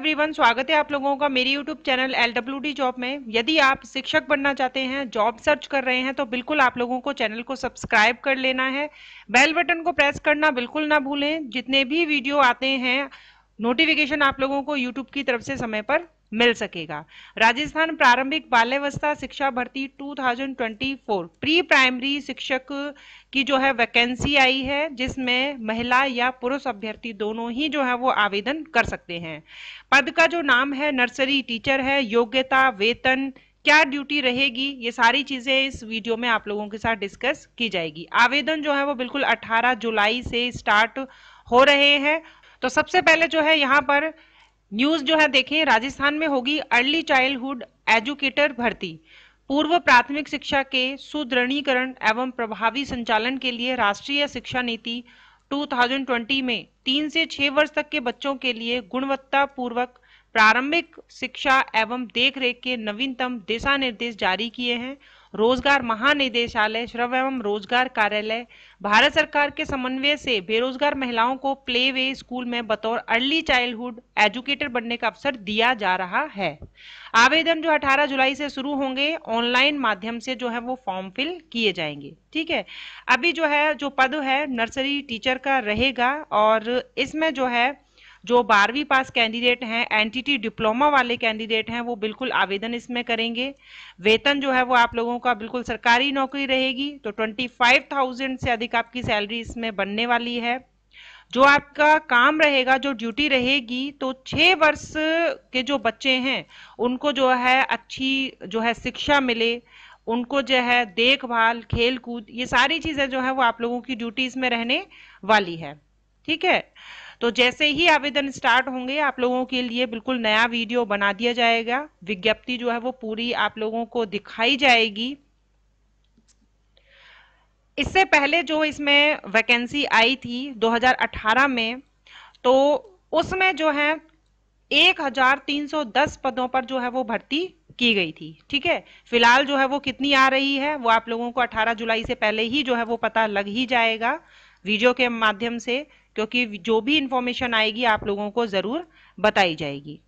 everyone स्वागत है आप लोगों का मेरी YouTube channel L W D job में यदि आप शिक्षक बनना चाहते हैं जॉब सर्च कर रहे हैं तो बिल्कुल आप लोगों को चैनल को सब्सक्राइब कर लेना है बेल बटन को प्रेस करना बिल्कुल ना भूलें जितने भी वीडियो आते हैं नोटिफिकेशन आप लोगों को यूट्यूब की तरफ से समय पर मिल सकेगा राजस्थान प्रारंभिक बाल्यवस्था शिक्षा भर्ती 2024 प्री प्राइमरी शिक्षक की जो है वैकेंसी आई है जिसमें महिला या पुरुष अभ्यर्थी दोनों ही जो है वो आवेदन कर सकते हैं पद का जो नाम है नर्सरी टीचर है योग्यता वेतन क्या ड्यूटी रहेगी ये सारी चीज़ें इस वीडियो में आप लोगों के साथ डिस्कस की जाएगी आवेदन जो है वो बिल्कुल 18 जुलाई से स्टार्ट हो रहे हैं तो सबसे पहले जो है यहाँ पर न्यूज जो है देखें राजस्थान में होगी अर्ली चाइल्डहुड एजुकेटर भर्ती पूर्व प्राथमिक शिक्षा के सुदृढ़ीकरण एवं प्रभावी संचालन के लिए राष्ट्रीय शिक्षा नीति 2020 में तीन से छह वर्ष तक के बच्चों के लिए गुणवत्ता पूर्वक प्रारंभिक शिक्षा एवं देखरेख के नवीनतम दिशा निर्देश जारी किए हैं रोजगार महानिदेशालय श्रम एवं रोजगार कार्यालय भारत सरकार के समन्वय से बेरोजगार महिलाओं को प्ले वे स्कूल में बतौर अर्ली चाइल्डहुड एजुकेटर बनने का अवसर दिया जा रहा है आवेदन जो 18 जुलाई से शुरू होंगे ऑनलाइन माध्यम से जो है वो फॉर्म फिल किए जाएंगे ठीक है अभी जो है जो पद है नर्सरी टीचर का रहेगा और इसमें जो है जो बारहवीं पास कैंडिडेट हैं एनटीटी डिप्लोमा वाले कैंडिडेट हैं वो बिल्कुल आवेदन इसमें करेंगे वेतन जो है वो आप लोगों का बिल्कुल सरकारी नौकरी रहेगी तो ट्वेंटी फाइव थाउजेंड से अधिक आपकी सैलरी इसमें बनने वाली है जो आपका काम रहेगा जो ड्यूटी रहेगी तो छः वर्ष के जो बच्चे हैं उनको जो है अच्छी जो है शिक्षा मिले उनको जो है देखभाल खेल कूद ये सारी चीज़ें जो है वो आप लोगों की ड्यूटीज़ में रहने वाली है ठीक है तो जैसे ही आवेदन स्टार्ट होंगे आप लोगों के लिए बिल्कुल नया वीडियो बना दिया जाएगा विज्ञप्ति जो है वो पूरी आप लोगों को दिखाई जाएगी इससे पहले जो इसमें वैकेंसी आई थी 2018 में तो उसमें जो है 1310 पदों पर जो है वो भर्ती की गई थी ठीक है फिलहाल जो है वो कितनी आ रही है वो आप लोगों को 18 जुलाई से पहले ही जो है वो पता लग ही जाएगा वीडियो के माध्यम से क्योंकि जो भी इंफॉर्मेशन आएगी आप लोगों को ज़रूर बताई जाएगी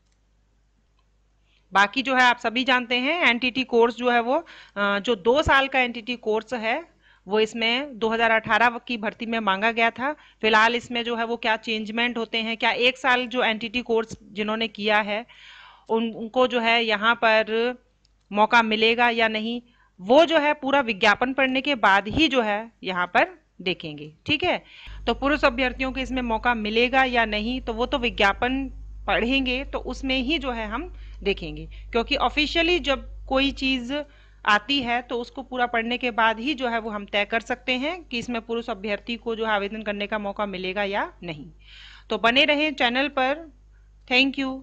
बाकी जो है आप सभी जानते हैं एनटीटी कोर्स जो है वो जो दो साल का एनटीटी कोर्स है वो इसमें 2018 की भर्ती में मांगा गया था फिलहाल इसमें जो है वो क्या चेंजमेंट होते हैं क्या एक साल जो एनटीटी कोर्स जिन्होंने किया है उन उनको जो है यहाँ पर मौका मिलेगा या नहीं वो जो है पूरा विज्ञापन पढ़ने के बाद ही जो है यहाँ पर देखेंगे ठीक है तो पुरुष अभ्यर्थियों को इसमें मौका मिलेगा या नहीं तो वो तो विज्ञापन पढ़ेंगे तो उसमें ही जो है हम देखेंगे क्योंकि ऑफिशियली जब कोई चीज़ आती है तो उसको पूरा पढ़ने के बाद ही जो है वो हम तय कर सकते हैं कि इसमें पुरुष अभ्यर्थी को जो है आवेदन करने का मौका मिलेगा या नहीं तो बने रहें चैनल पर थैंक यू